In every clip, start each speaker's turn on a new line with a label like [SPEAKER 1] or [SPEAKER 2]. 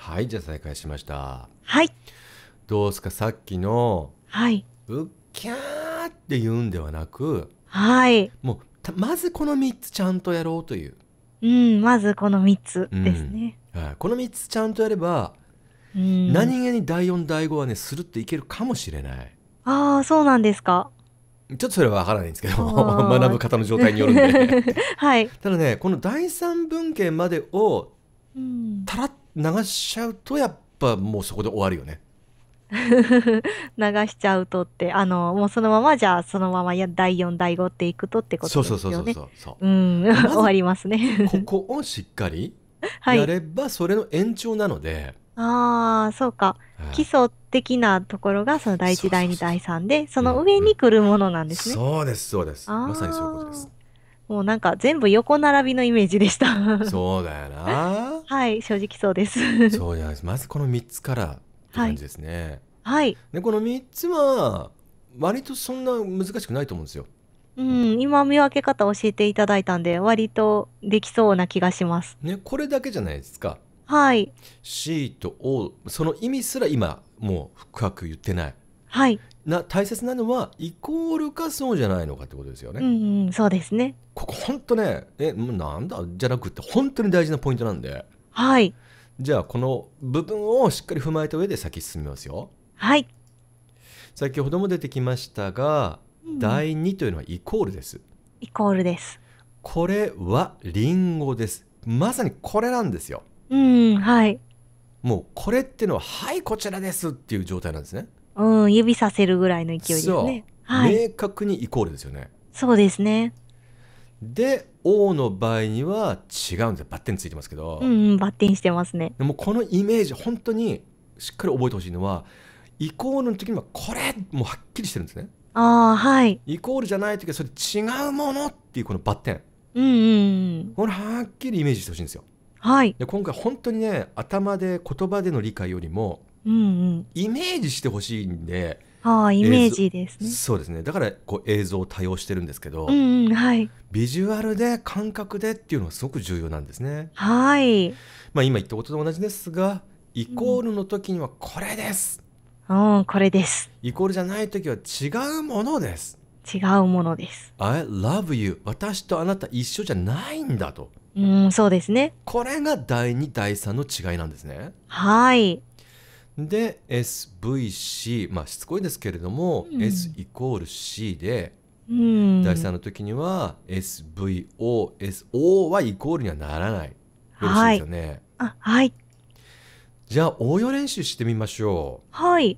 [SPEAKER 1] はいじゃあ再開しましたはいどうですかさっきのはい
[SPEAKER 2] うっきゃーって言うんではなく
[SPEAKER 1] はいもうまずこの三
[SPEAKER 2] つちゃんとやろうという、う
[SPEAKER 1] んまずこの三つですね、
[SPEAKER 2] はい、この三つちゃんとやれば、うん、何気に第四第五はねするっていけるかもしれない
[SPEAKER 1] ああそうなんですか
[SPEAKER 2] ちょっとそれは分からないんですけど 学ぶ方の状態によるんで はいただねこの第三文献までを
[SPEAKER 1] うんたらっ流しちゃうとやっ
[SPEAKER 2] ぱもうそこで終わるよね
[SPEAKER 1] 流しちゃうとってあのもうそのままじゃあそのままや第4第5っていくとってことですよねそうそうそうそうそう、うん、終わりますね ここをし
[SPEAKER 2] っかりやればそれの延長なので、
[SPEAKER 1] はい、ああそうか、はい、基礎的なところがその第1第2第3でその上に来るものなんですね、
[SPEAKER 2] うんうん、そうですそうですまさにそういうことです
[SPEAKER 1] もうなんか全部横並びのイメージでした そうだよなはい、正直そうです。そうじゃないです。まずこの三つからって感じですね。はい。で、この三つは、
[SPEAKER 2] 割とそんな難しくないと思うんですよ。
[SPEAKER 1] うん、今見分け方教えていただいたんで、割とできそうな気がします。
[SPEAKER 2] ね、これだけじゃないですか。はい。C と O、その意味すら今、もう深く言ってない。はい。な大切なのはイコールかそうじゃないのかってことですよね。うん、うん、
[SPEAKER 1] そうですね。ここ本当
[SPEAKER 2] ね、え、なんだじゃなくて本当に大事なポイントなんで。はい。じゃあこの部分をしっかり踏まえた上で先進みますよ。はい。先ほども出てきましたが、うん、第2というのはイコールです。
[SPEAKER 1] イコールです。
[SPEAKER 2] これはリンゴです。まさにこれなんですよ。
[SPEAKER 1] うん、はい。
[SPEAKER 2] もうこれってのは「はいこちらです」っていう状態なんですね。
[SPEAKER 1] うん、指させるぐらいの勢いですね。はい、明
[SPEAKER 2] 確にイコールですよね。
[SPEAKER 1] そうですね。で
[SPEAKER 2] 王の場合には違うんですよバッテンついてますけど、うんうん、バッ
[SPEAKER 1] テンしてますねでもこのイ
[SPEAKER 2] メージ本当にしっかり覚えてほしいのはイコールの時にはこれもうはっきりしてるんですねああはいイコールじゃない時はそれ違うものっていうこのバッテンうんうん、これはっきりイメージしてほしいんですよはいで今回本当にね頭で言葉での理解よりも、
[SPEAKER 1] うんうん、イメー
[SPEAKER 2] ジしてほしいんであイメージ
[SPEAKER 1] ですねそ
[SPEAKER 2] うですねだからこう映像を多用してるんですけど、うんはい、ビジュアルで感覚でっていうのはすごく重要なんですね。はい、まあ、今言ったことと同じですがイコ
[SPEAKER 1] ールの時にはこれです、うん、これです
[SPEAKER 2] イコールじゃない時は違うものです
[SPEAKER 1] 違うもので
[SPEAKER 2] す I love you 私とあなた一緒じゃないんだと
[SPEAKER 1] うんそうですねこれが
[SPEAKER 2] 第2第3の違いなんですね
[SPEAKER 1] はいで
[SPEAKER 2] SVC まあしつこいですけれども、うん、S イコール C で、
[SPEAKER 1] うん、第3
[SPEAKER 2] の時には SVOSO はイコールにはならない。よろしいですよね。はい、はい、じゃあ応用練習してみましょう。はい。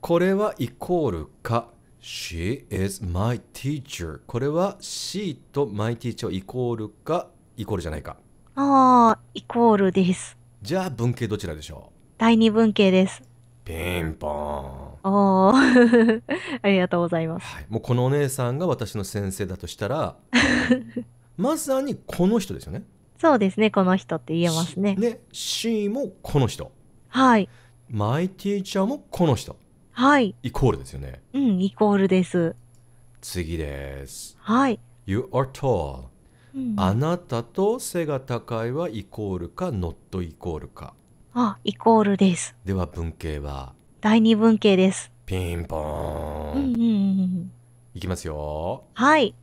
[SPEAKER 2] これはイコールか She is my teacher これは she と my teacher イコールかイコールじゃないか
[SPEAKER 1] ああイコールです
[SPEAKER 2] じゃあ文系どちらでしょう
[SPEAKER 1] 第二文系です。
[SPEAKER 2] ピンポーン。
[SPEAKER 1] おお、ありがとうございます。は
[SPEAKER 2] い、もうこのお姉さんが私の先生だとしたら まさにこの人ですよね。
[SPEAKER 1] そうですね、この人って言えますね。ね C もこの人はい。
[SPEAKER 2] マイティーチャーもこの人はい。イコールですよね
[SPEAKER 1] うん、イコールです。
[SPEAKER 2] 次ですはい。You are tall あなたと背が高いはイコールかノットイコールか
[SPEAKER 1] あイコールです
[SPEAKER 2] では文系は
[SPEAKER 1] 第二文系です
[SPEAKER 2] ピンポー
[SPEAKER 1] ン、
[SPEAKER 2] いきますよはい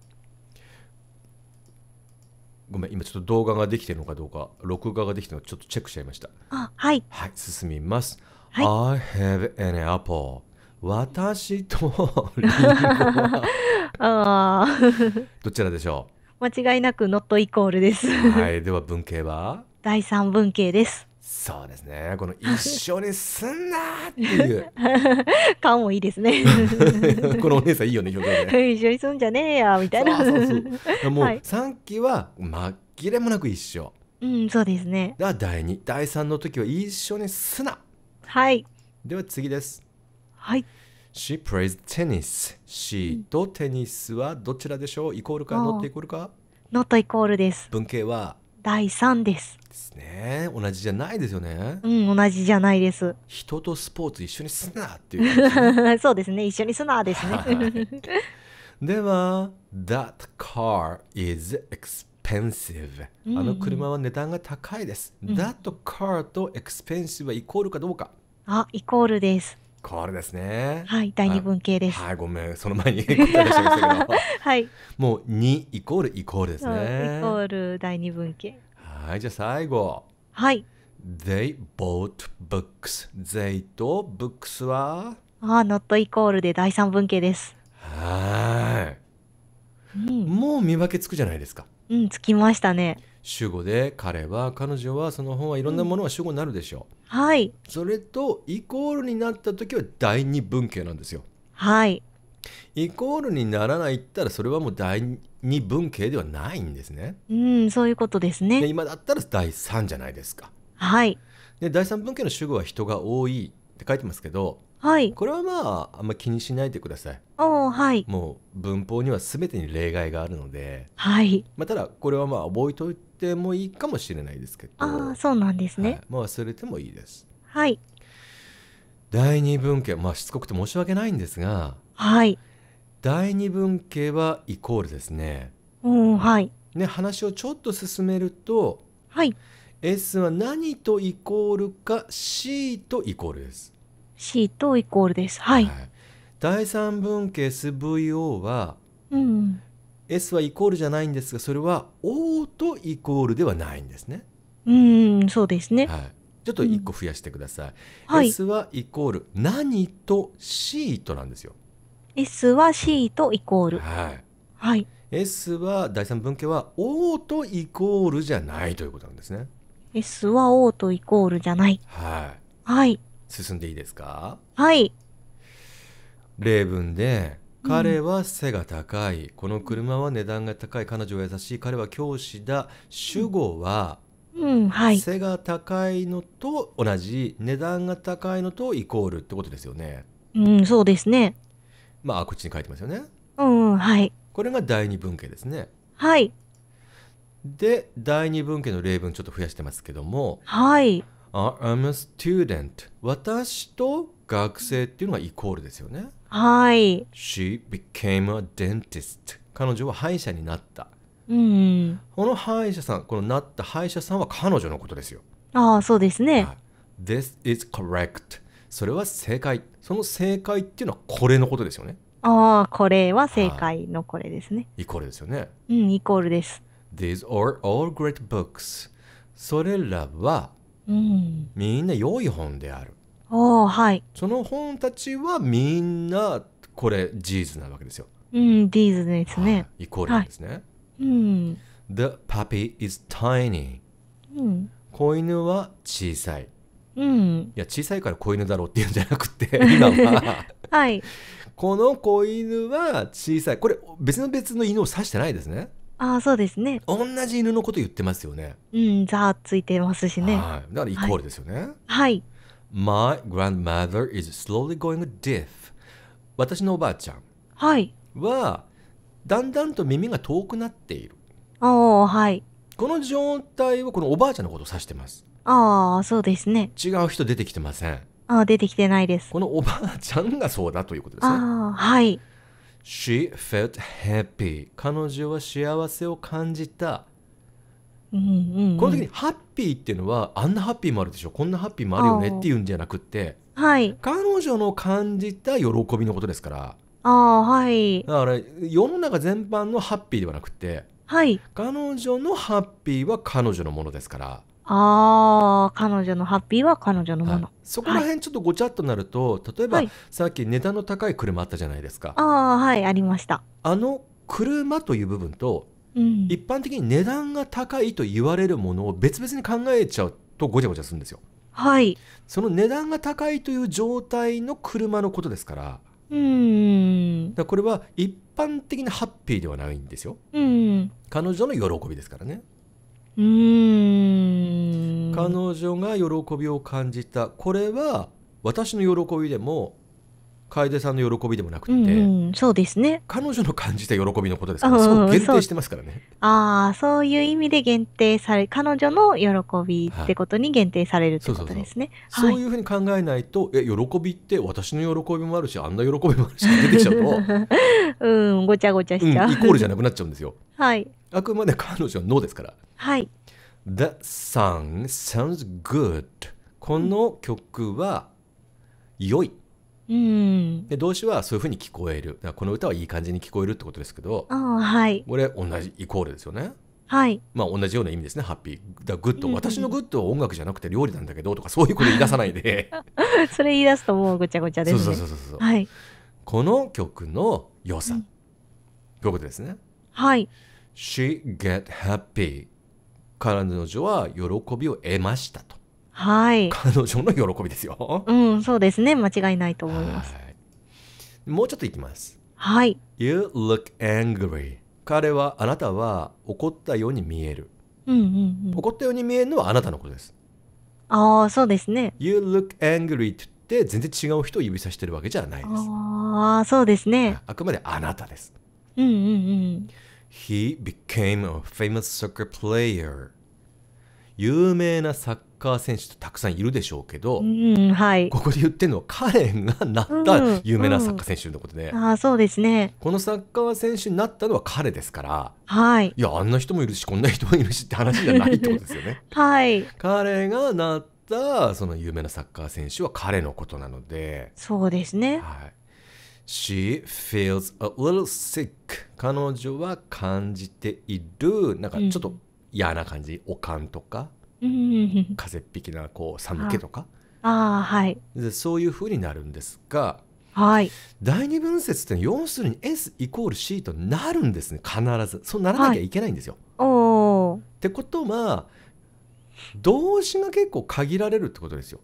[SPEAKER 2] ごめん今ちょっと動画ができてるのかどうか録画ができてるのかちょっとチェックしちゃいましたあはいはい進みます、はい、I have an apple 私とリンゴ
[SPEAKER 1] は
[SPEAKER 2] どちらでしょう
[SPEAKER 1] 間違いなくノットイコールです。は
[SPEAKER 2] い、では文系は
[SPEAKER 1] 第三文系です。
[SPEAKER 2] そうですね。この一緒にすんなっていう
[SPEAKER 1] 感 もいいですね。このお
[SPEAKER 2] 姉さんいいよね表情で。
[SPEAKER 1] 一緒にすんじゃねえやみたいな。そうそうそうもう三、期は
[SPEAKER 2] まっれもなく一緒。
[SPEAKER 1] うん、そうですね。では
[SPEAKER 2] 第二、第三の時は一緒にすな。はい。では次です。はい。She plays tennis. She とテニスはどちらでしょうイコールかノットイコールか
[SPEAKER 1] ノットイコールです。
[SPEAKER 2] 文系は
[SPEAKER 1] 第3です。で
[SPEAKER 2] すね。同じじゃないですよね。う
[SPEAKER 1] ん、同じじゃないです。
[SPEAKER 2] 人とスポーツ一緒にすなってい
[SPEAKER 1] うね、そうですね、一緒にすなですね。
[SPEAKER 2] では、That car is expensive. あの車は値段が高いです。うん That car と expensive はイコールかどうか
[SPEAKER 1] あ、イコールです。
[SPEAKER 2] これですね。は
[SPEAKER 1] い、第二文型です。
[SPEAKER 2] はい、ごめん、その前に 答えしましたけど。はい。もう二イコールイコールですね。イコ
[SPEAKER 1] ール第二文型。
[SPEAKER 2] はい、じゃあ最後。はい。They bought books. They と books は
[SPEAKER 1] あ、not イコールで第三文型です。
[SPEAKER 2] はい、うん、もう見分けつくじゃないですか。
[SPEAKER 1] うん、つきましたね。
[SPEAKER 2] 主語で彼は彼女はその本はいろんなものは主語になるでしょう。う
[SPEAKER 1] んはい、それとイコールになった時は
[SPEAKER 2] 第二文系なんですよ。はいイコールにならないったらそれはもう第二文系ではないんですね。
[SPEAKER 1] うん、そういうことですね。今だ
[SPEAKER 2] ったら第三じゃないですか。はい。で第三文系の主語は人が多いって書いてますけど、
[SPEAKER 1] はい。これはま
[SPEAKER 2] ああんま気にしないでください。
[SPEAKER 1] おはい。
[SPEAKER 2] もう文法には全てに例外があるので、はい。まあ、ただこれはまあ覚えておいてもいいかもしれないですけど。
[SPEAKER 1] ああそうなんですね。はい、
[SPEAKER 2] まあ忘れてもいいです。はい。第二文系まあしつこくて申し訳ないんですが、はい。第二文系はイコールですね。
[SPEAKER 1] おおはい。ね話
[SPEAKER 2] をちょっと進めると、はい。S は何とイコールか C とイコールです。C とイコールです。はい。はい、第三分岐 SVO は、うん、S はイコールじゃないんですが、それは O とイコールではないんですね。
[SPEAKER 1] うん、そうですね。はい。
[SPEAKER 2] ちょっと一個増やしてください。うんはい、S はイコール何と C となんですよ。
[SPEAKER 1] S は C とイコ
[SPEAKER 2] ール。はい。はい。S は第三分岐は O とイコールじゃないということなんですね。
[SPEAKER 1] S は O とイコールじゃない。
[SPEAKER 2] はい。はい。進んでいいですかはい例文で彼は背が高い、うん、この車は値段が高い彼女は優しい彼は教師だ主語は、
[SPEAKER 1] うんはい、背が
[SPEAKER 2] 高いのと同じ値段が高いのとイコールってことですよね。
[SPEAKER 1] うん、そうですね。
[SPEAKER 2] まあこっちに書いてますよね。
[SPEAKER 1] うん、はい。
[SPEAKER 2] これが第二文型ですね。はい。で第二文型の例文ちょっと増やしてますけども、はい。I'm a student 私と学生っていうのがイコールですよね
[SPEAKER 1] はい
[SPEAKER 2] She became a dentist 彼女は歯医者になった
[SPEAKER 1] うん、
[SPEAKER 2] この歯医者さんこのなった歯医者さんは彼女のことですよ
[SPEAKER 1] ああそうですね、
[SPEAKER 2] This is correct それは正解その正解っていうのはこれのことですよね
[SPEAKER 1] ああこれは正解のこれですね、
[SPEAKER 2] イコールですよね
[SPEAKER 1] うんイコールです
[SPEAKER 2] These are all great books それらは
[SPEAKER 1] うん、
[SPEAKER 2] みんな良い本である
[SPEAKER 1] はい、その本たちは
[SPEAKER 2] みんなこれジーズなわけですよ。
[SPEAKER 1] うん、デーズですね。はい、イコールなんですね。はい、うん、
[SPEAKER 2] The puppy is tiny、うん、子犬は小さい。うん、いや小さいから子犬だろうっていうんじゃなくて 今は、はい、この子犬は小さいこれ別の別の犬を指してないですね。
[SPEAKER 1] ああ、そうですね。
[SPEAKER 2] 同じ犬のこと言ってますよね。
[SPEAKER 1] うん、ザーついてますしね。はい。だからイコールですよね。はい。
[SPEAKER 2] My grandmother is slowly going deaf. 私のおばあちゃん。はい。は、だんだんと耳が遠くなっている。あ
[SPEAKER 1] あ、はい。
[SPEAKER 2] この状態はこのおばあちゃんのことを指してます。
[SPEAKER 1] ああ、そうですね。
[SPEAKER 2] 違う人出てきてません。
[SPEAKER 1] ああ、出てきてないです。このおばあ
[SPEAKER 2] ちゃんがそうだということです
[SPEAKER 1] ね。ああ、はい。
[SPEAKER 2] She felt happy. 彼女は幸せを感じた。
[SPEAKER 1] この時に
[SPEAKER 2] ハッピーっていうのはあんなハッピーもあるでしょこんなハッピーもあるよねっていうんじゃなくってはい彼女の感じた喜びのことですから
[SPEAKER 1] ああはい
[SPEAKER 2] だから世の中全般のハッピーではなくてはい彼女のハッピーは彼女のものですから
[SPEAKER 1] ああ、彼女のハッピーは彼女のもはいの。
[SPEAKER 2] そこら辺ちょっとごちゃっとなると、例えはばい。さっき値段の高い車あったじゃないですか。あ
[SPEAKER 1] あ、はい、ありました。
[SPEAKER 2] あの車という部分と、うん。一般的に値段が高いと言われるものを別々に考えちゃうとごちゃごちゃするんですよ。はい。その値段が高いという状態の車のことですから、だか
[SPEAKER 1] うん。
[SPEAKER 2] らこれは一般的なハッピーではないんですよ。
[SPEAKER 1] うん。
[SPEAKER 2] 彼女の喜びですからね。う彼女が喜びを感じたこれは私の喜びでも楓さんの喜びでもなくて、うん
[SPEAKER 1] うん、そうですね彼女の
[SPEAKER 2] 感じた喜びのことですから、うん、うん、限定してますからね
[SPEAKER 1] ああそういう意味で限定され彼女の喜びってことに限定されるってことですね、はい、そういう
[SPEAKER 2] ふうに考えないとえ喜びって私の喜びもあるしあんな喜びもあるし出てきちゃうと
[SPEAKER 1] うんごちゃごちゃしちゃう、うん、イコール
[SPEAKER 2] じゃなくなっちゃうんですよ はいあくまで彼女のですからはい The song sounds good. この曲は良い。
[SPEAKER 1] うん、
[SPEAKER 2] で動詞はそういうふうに聞こえる。この歌はいい感じに聞こえるってことですけど、あ
[SPEAKER 1] はい、
[SPEAKER 2] これ同じイコールですよね。はい。まあ同じような意味ですね、ハッピー。だグッド、うん、私のグッドは音楽じゃなくて料理なんだけどとかそういうこと言い出さないで。
[SPEAKER 1] それ言い出すともうごちゃごちゃですね。そうそうそうそう。はい、
[SPEAKER 2] この曲の良さ、うん、ということですね。はい。She get happy 彼女は喜びを得ましたと。はい。彼女の喜びですよ。
[SPEAKER 1] うん、そうですね。間違いないと思います。
[SPEAKER 2] もうちょっといきます。はい。You look angry. 彼はあなたは怒ったように見える。うんうんうん、怒ったように見えるのはあなたのことです。ああ、そうですね。You look angry って言って全然違う人を指さしてるわけじゃない
[SPEAKER 1] です。ああ、そうですね。あくま
[SPEAKER 2] であなたです。
[SPEAKER 1] うんうんうん。
[SPEAKER 2] He became a famous soccer player. 有名なサッカー選手ってたくさんいるでしょうけど、うんはい、ここで言ってるのは彼がなった有名なサッカー選手のことで、うんう
[SPEAKER 1] ん、あそうですね
[SPEAKER 2] このサッカー選手になったのは彼ですから、はい、いやあんな人もいるしこんな人もいるしって話じゃないってことですよね。はい、彼がなったその有名なサッカー選手は彼のことなので
[SPEAKER 1] そうですね、は
[SPEAKER 2] い、She feels a little sick. 彼女は感じている。なんかちょっと嫌な感じ。おかんとか、
[SPEAKER 1] 風邪
[SPEAKER 2] っぴきなこう寒気とか。
[SPEAKER 1] ああ、はい。
[SPEAKER 2] でそういうふうになるんですが、はい。第二分節って要するに S イコール C となるんですね。必ず。そうならなきゃいけないんですよ。
[SPEAKER 1] はい、お
[SPEAKER 2] ってことは、動詞が結構限られるってことですよ。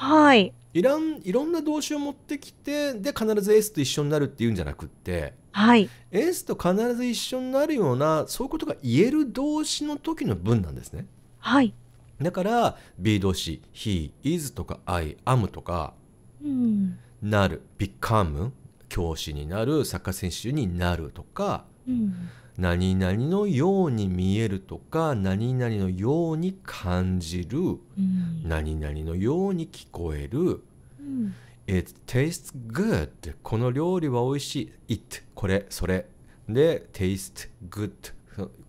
[SPEAKER 2] はい。いらんいろんな動詞を持ってきてで必ず S と一緒になるっていうんじゃなくって、はい、S と必ず一緒になるようなそういうことが言える動詞の時の文なんですね。はい、だから B 動詞「he is」とか「I am」とか
[SPEAKER 1] 「
[SPEAKER 2] なる」「become」教師になるサッカー選手になるとか何々のように見えるとか何々のように感じる、うん、何々のように聞こえる、うん、It tastes good この料理は美味しい It これそれで taste good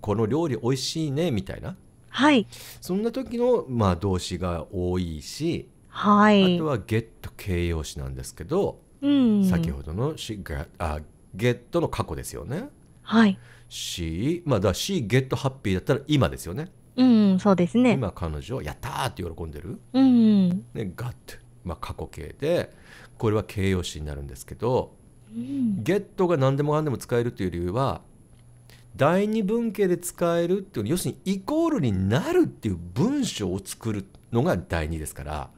[SPEAKER 2] この料理美味しいねみたいなはいそんな時の、まあ、動詞が多いし、はい、あとは get 形容詞なんですけど、
[SPEAKER 1] うん、先ほ
[SPEAKER 2] どの she got、get の過去ですよねはい、C まあだ C ゲットハッピーだったら今ですよね
[SPEAKER 1] うんそうですね
[SPEAKER 2] 今彼女はやったーって喜んでる
[SPEAKER 1] うん、ね、
[SPEAKER 2] g o てまあ過去形でこれは形容詞になるんですけど、うん、ゲットが何でもかんでも使えるという理由は第二文型で使えるっていう要するにイコールになるっていう文章を作るのが第二ですから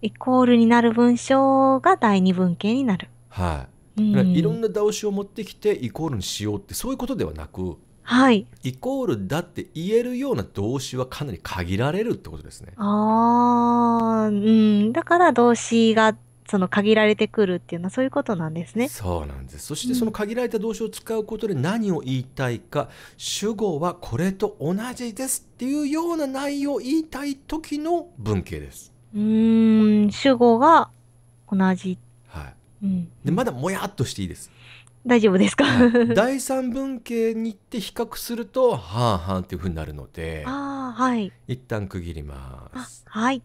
[SPEAKER 1] イコールになる文章が第二文型になる
[SPEAKER 2] はいいろんな動詞を持ってきてイコールにしようってそういうことではなく、はい、イコールだって言えるような動詞はかなり限られるってことですね。
[SPEAKER 1] あうん、だから動詞がその限られてくるっていうのはそういうことなんですね。
[SPEAKER 2] そうなんです。そしてその限られた動詞を使うことで何を言いたいか、うん、主語はこれと同じですっていうような内容を言いたい時の文型です。
[SPEAKER 1] うん、主語が同じ
[SPEAKER 2] でまだもやっとしていいです大丈夫ですか 第三文系に行って比
[SPEAKER 1] 較すると
[SPEAKER 2] 半々っていうふうになるのであ、はい、一旦区切りま
[SPEAKER 1] す。はい